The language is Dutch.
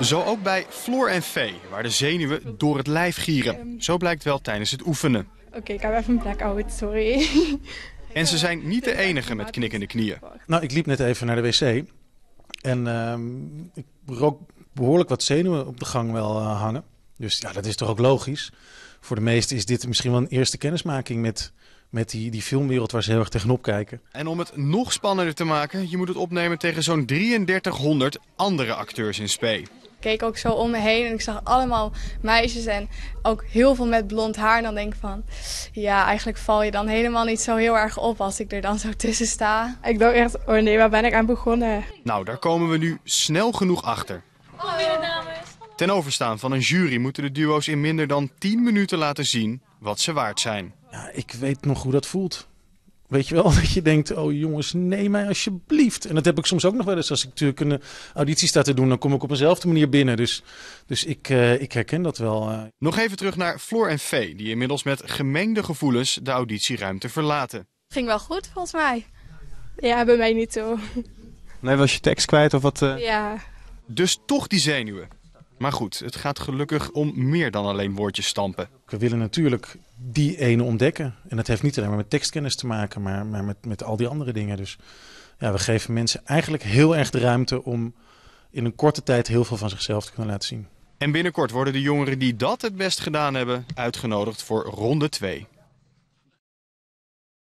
Zo ook bij Floor en Vee, waar de zenuwen door het lijf gieren. Zo blijkt wel tijdens het oefenen. Oké, ik heb even een blackout, sorry. En ze zijn niet de enige met knikkende knieën. Nou, ik liep net even naar de wc. En uh, ik rook behoorlijk wat zenuwen op de gang wel eh, hangen. Dus ja, dat is toch ook logisch. Voor de meesten is dit misschien wel een eerste kennismaking met met die, die filmwereld waar ze heel erg tegenop kijken. En om het nog spannender te maken, je moet het opnemen tegen zo'n 3300 andere acteurs in spe keek ook zo om me heen en ik zag allemaal meisjes en ook heel veel met blond haar. En dan denk ik van, ja, eigenlijk val je dan helemaal niet zo heel erg op als ik er dan zo tussen sta. Ik dacht echt, oh nee, waar ben ik aan begonnen? Nou, daar komen we nu snel genoeg achter. Hallo. Ten overstaan van een jury moeten de duo's in minder dan 10 minuten laten zien wat ze waard zijn. Ja, ik weet nog hoe dat voelt. Weet je wel, dat je denkt, oh jongens, neem mij alsjeblieft. En dat heb ik soms ook nog wel eens. Als ik natuurlijk een eh, auditie sta te doen, dan kom ik op eenzelfde manier binnen. Dus, dus ik, eh, ik herken dat wel. Eh. Nog even terug naar Floor en Vee, die inmiddels met gemengde gevoelens de auditieruimte verlaten. Ging wel goed, volgens mij. Ja, bij mij niet zo. Nee, was je tekst kwijt of wat? Ja. Dus toch die zenuwen. Maar goed, het gaat gelukkig om meer dan alleen woordjes stampen. We willen natuurlijk die ene ontdekken. En dat heeft niet alleen maar met tekstkennis te maken, maar, met, met al die andere dingen. Dus ja, we geven mensen eigenlijk heel erg de ruimte om in een korte tijd heel veel van zichzelf te kunnen laten zien. En binnenkort worden de jongeren die dat het best gedaan hebben uitgenodigd voor ronde 2.